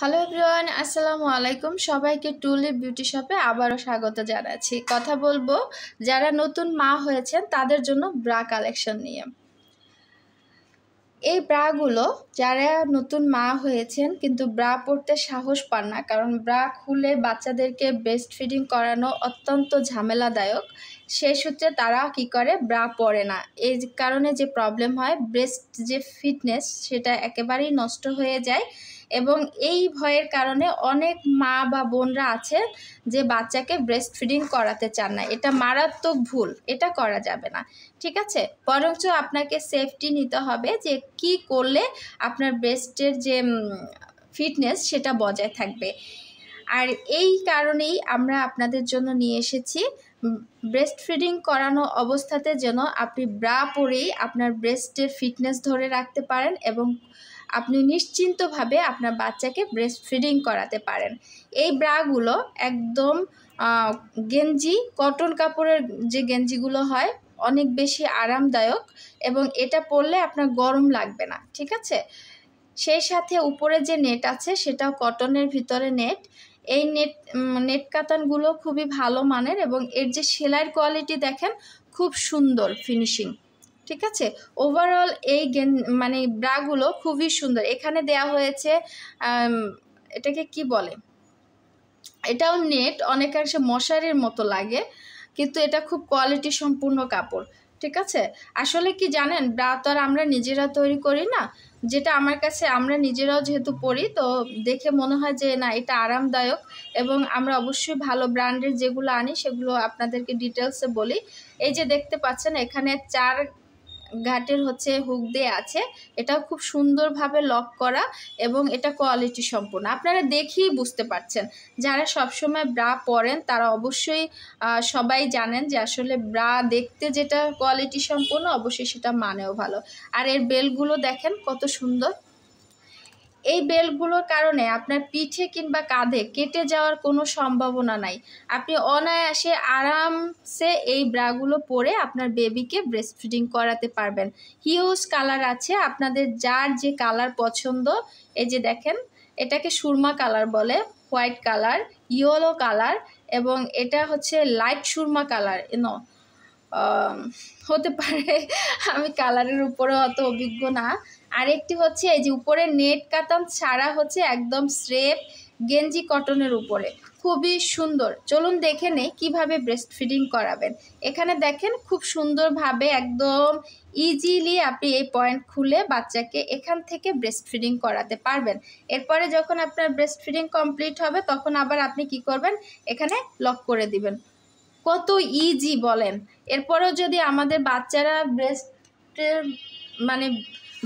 hello everyone আসসালামু আলাইকুম সবাইকে টুলি বিউটি শপে আবারও স্বাগত জানাচ্ছি কথা বলবো যারা নতুন মা হয়েছেন তাদের জন্য ব্রা কালেকশন নিয়ে এই ব্রাগুলো যারা নতুন মা হয়েছেন কিন্তু ব্রা পড়তে সাহস পান না কারণ ব্রা খুলে বাচ্চাদেরকে ব্রেস্ট ফিডিং করানো অত্যন্ত ঝামেলাদায়ক সে সূত্রে তারা কি করে ব্রা পরে না এই কারণে যে প্রবলেম হয় ব্রেস্ট যে ফিটনেস সেটা একেবারেই নষ্ট হয়ে যায় এবং এই ভয়ের কারণে অনেক মা বা বোনরা আছে যে বাচ্চাকে ব্রেস্ট ফিডিং করাতে চান না এটা মারাত্মক ভুল এটা করা যাবে না ঠিক আছে বরঞ্চ আপনাকে সেফটি নিতে হবে যে কি করলে আপনার ব্রেস্টের যে ফিটনেস সেটা বজায় থাকবে আর এই কারণেই আমরা আপনাদের জন্য নিয়ে এসেছি ব্রেস্ট ফিডিং করানো অবস্থাতে যেন আপনি ব্রা পরেই আপনার ব্রেস্টের ফিটনেস ধরে রাখতে পারেন এবং আপনি নিশ্চিন্তভাবে আপনার বাচ্চাকে ব্রেস্ট ফিডিং করাতে পারেন এই ব্রাগুলো একদম গেঞ্জি কটন কাপড়ের যে গেঞ্জিগুলো হয় অনেক বেশি আরামদায়ক এবং এটা পরলে আপনার গরম লাগবে না ঠিক আছে সেই সাথে উপরে যে নেট আছে সেটাও কটনের ভিতরে নেট এই নেট নেট কাতানগুলো খুবই ভালো মানের এবং এর যে সেলাইয়ের কোয়ালিটি দেখেন খুব সুন্দর ফিনিশিং ঠিক আছে ওভারঅল এই গেন মানে ব্রাগুলো খুবই সুন্দর এখানে দেয়া হয়েছে এটাকে কি বলে এটাও নেট অনেকাংশে মশারির মতো লাগে কিন্তু এটা খুব কোয়ালিটি সম্পূর্ণ কাপড় ঠিক আছে আসলে কি জানেন ব্রা তো আর আমরা নিজেরা তৈরি করি না যেটা আমার কাছে আমরা নিজেরাও যেহেতু পরি তো দেখে মনে হয় যে না এটা আরামদায়ক এবং আমরা অবশ্যই ভালো ব্র্যান্ডের যেগুলো আনি সেগুলো আপনাদেরকে ডিটেলসে বলি এই যে দেখতে পাচ্ছেন এখানে চার ঘাটের হচ্ছে হুক দিয়ে আছে এটাও খুব সুন্দরভাবে লক করা এবং এটা কোয়ালিটি সম্পূর্ণ আপনারা দেখেই বুঝতে পারছেন যারা সবসময় ব্রা পরেন তারা অবশ্যই সবাই জানেন যে আসলে ব্রা দেখতে যেটা কোয়ালিটি সম্পূর্ণ অবশ্যই সেটা মানেও ভালো আর এর বেলগুলো দেখেন কত সুন্দর এই বেল্টগুলোর কারণে আপনার পিঠে কিংবা কাঁধে কেটে যাওয়ার কোনো সম্ভাবনা নাই আপনি অনায়াসে আরামসে এই ব্রাগুলো পরে আপনার বেবিকে ব্রেস্ট ফিডিং করাতে পারবেন হিউজ কালার আছে আপনাদের যার যে কালার পছন্দ এই যে দেখেন এটাকে সুরমা কালার বলে হোয়াইট কালার ইয়েলো কালার এবং এটা হচ্ছে লাইট সুরমা কালার ন হতে পারে আমি কালারের উপরে অত অভিজ্ঞ না আরেকটি হচ্ছে এই যে উপরে নেট কাতান ছাড়া হচ্ছে একদম স্রেপ গেঞ্জি কটনের উপরে খুবই সুন্দর চলুন দেখে নেই কীভাবে ব্রেস্ট ফিডিং করাবেন এখানে দেখেন খুব সুন্দরভাবে একদম ইজিলি আপনি এই পয়েন্ট খুলে বাচ্চাকে এখান থেকে ব্রেস্ট ফিডিং করাতে পারবেন এরপরে যখন আপনার ব্রেস্ট ফিডিং কমপ্লিট হবে তখন আবার আপনি কি করবেন এখানে লক করে দিবেন কত ইজি বলেন এরপরেও যদি আমাদের বাচ্চারা ব্রেস্টের মানে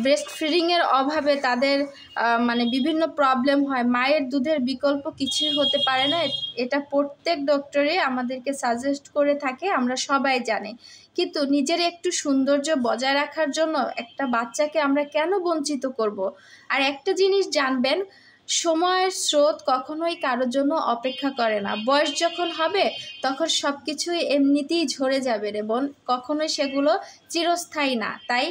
ব্রেস্ট ফিডিংয়ের অভাবে তাদের মানে বিভিন্ন প্রবলেম হয় মায়ের দুধের বিকল্প কিছুই হতে পারে না এটা প্রত্যেক ডক্টরে আমাদেরকে সাজেস্ট করে থাকে আমরা সবাই জানি কিন্তু নিজের একটু সৌন্দর্য বজায় রাখার জন্য একটা বাচ্চাকে আমরা কেন বঞ্চিত করব আর একটা জিনিস জানবেন সময়ের স্রোত কখনোই কারোর জন্য অপেক্ষা করে না বয়স যখন হবে তখন সব কিছুই এমনিতেই ঝরে যাবে রে বোন কখনোই সেগুলো চিরস্থায়ী না তাই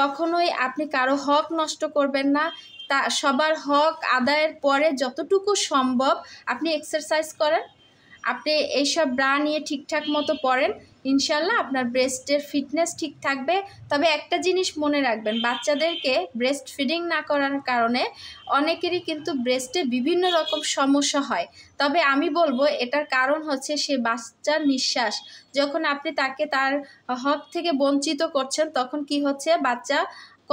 কখনোই আপনি কারো হক নষ্ট করবেন না তা সবার হক আদায়ের পরে যতটুকু সম্ভব আপনি এক্সারসাইজ করেন আপনি এইসব ব্রা নিয়ে ঠিকঠাক মতো পড়েন ইনশাল্লাহ আপনার ব্রেস্টের ফিটনেস ঠিক থাকবে তবে একটা জিনিস মনে রাখবেন বাচ্চাদেরকে ব্রেস্ট ফিডিং না করার কারণে অনেকেরই কিন্তু ব্রেস্টে বিভিন্ন রকম সমস্যা হয় তবে আমি বলবো এটার কারণ হচ্ছে সে বাচ্চার নিঃশ্বাস যখন আপনি তাকে তার হক থেকে বঞ্চিত করছেন তখন কি হচ্ছে বাচ্চা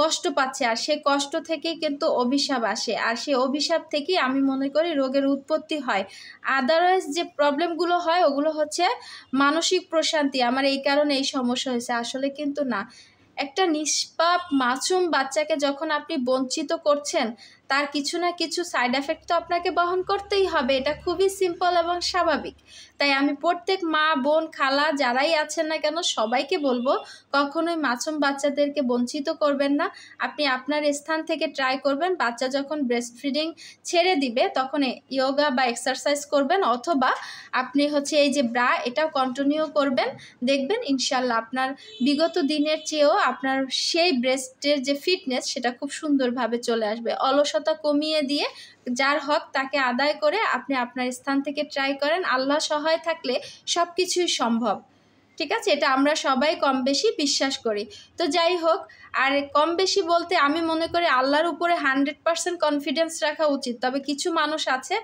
কষ্ট পাচ্ছে আর সেই কষ্ট থেকেই কিন্তু অভিশাপ আসে আর সেই অভিশাপ থেকেই আমি মনে করি রোগের উৎপত্তি হয় আদারওয়াইজ যে প্রবলেমগুলো হয় ওগুলো হচ্ছে মানসিক প্রশান্তি আমার এই কারণে এই সমস্যা হয়েছে আসলে কিন্তু না একটা নিষ্পাপ মাসুম বাচ্চাকে যখন আপনি বঞ্চিত করছেন তার কিছু না কিছু সাইড এফেক্ট তো আপনাকে বহন করতেই হবে এটা খুবই সিম্পল এবং স্বাভাবিক তাই আমি প্রত্যেক মা বোন খালা যারাই আছেন না কেন সবাইকে বলবো কখনোই মাসুম বাচ্চাদেরকে বঞ্চিত করবেন না আপনি আপনার স্থান থেকে ট্রাই করবেন বাচ্চা যখন ব্রেস্ট ফিডিং ছেড়ে দিবে তখন ইয়োগা বা এক্সারসাইজ করবেন অথবা আপনি হচ্ছে এই যে ব্রা এটাও কন্টিনিউ করবেন দেখবেন ইনশাল্লাহ আপনার বিগত দিনের চেয়েও আপনার সেই ব্রেস্টের যে ফিটনেস সেটা খুব সুন্দরভাবে চলে আসবে অলসতা কমিয়ে দিয়ে যার হক তাকে আদায় করে আপনি আপনার স্থান থেকে ট্রাই করেন আল্লাহ সহায় থাকলে সব কিছুই সম্ভব ঠিক আছে এটা আমরা সবাই কম বেশি বিশ্বাস করি তো যাই হোক আর কম বেশি বলতে আমি মনে করি আল্লাহর উপরে হান্ড্রেড পারসেন্ট কনফিডেন্স রাখা উচিত তবে কিছু মানুষ আছে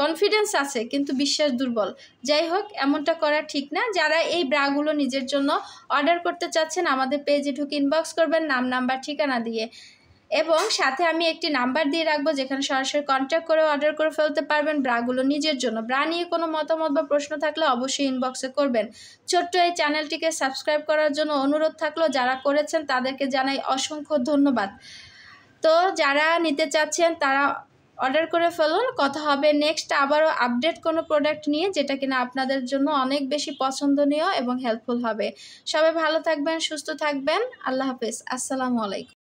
কনফিডেন্স আছে কিন্তু বিশ্বাস দুর্বল যাই হোক এমনটা করা ঠিক না যারা এই ব্রাগুলো নিজের জন্য অর্ডার করতে চাচ্ছেন আমাদের পেজে ঢুকে ইনবক্স করবেন নাম নাম্বার ঠিকানা দিয়ে এবং সাথে আমি একটি নাম্বার দিয়ে রাখবো যেখানে সরাসরি কন্ট্যাক্ট করে অর্ডার করে ফেলতে পারবেন ব্রাগুলো নিজের জন্য ব্রা নিয়ে কোনো মতামত বা প্রশ্ন থাকলে অবশ্যই ইনবক্সে করবেন ছোট্ট এই চ্যানেলটিকে সাবস্ক্রাইব করার জন্য অনুরোধ থাকলো যারা করেছেন তাদেরকে জানাই অসংখ্য ধন্যবাদ তো যারা নিতে চাচ্ছেন তারা অর্ডার করে ফেলুন কথা হবে নেক্সট আবারও আপডেট কোনো প্রোডাক্ট নিয়ে যেটা কিনা আপনাদের জন্য অনেক বেশি পছন্দনীয় এবং হেল্পফুল হবে সবাই ভালো থাকবেন সুস্থ থাকবেন আল্লাহ হাফেজ আসসালামু আলাইকুম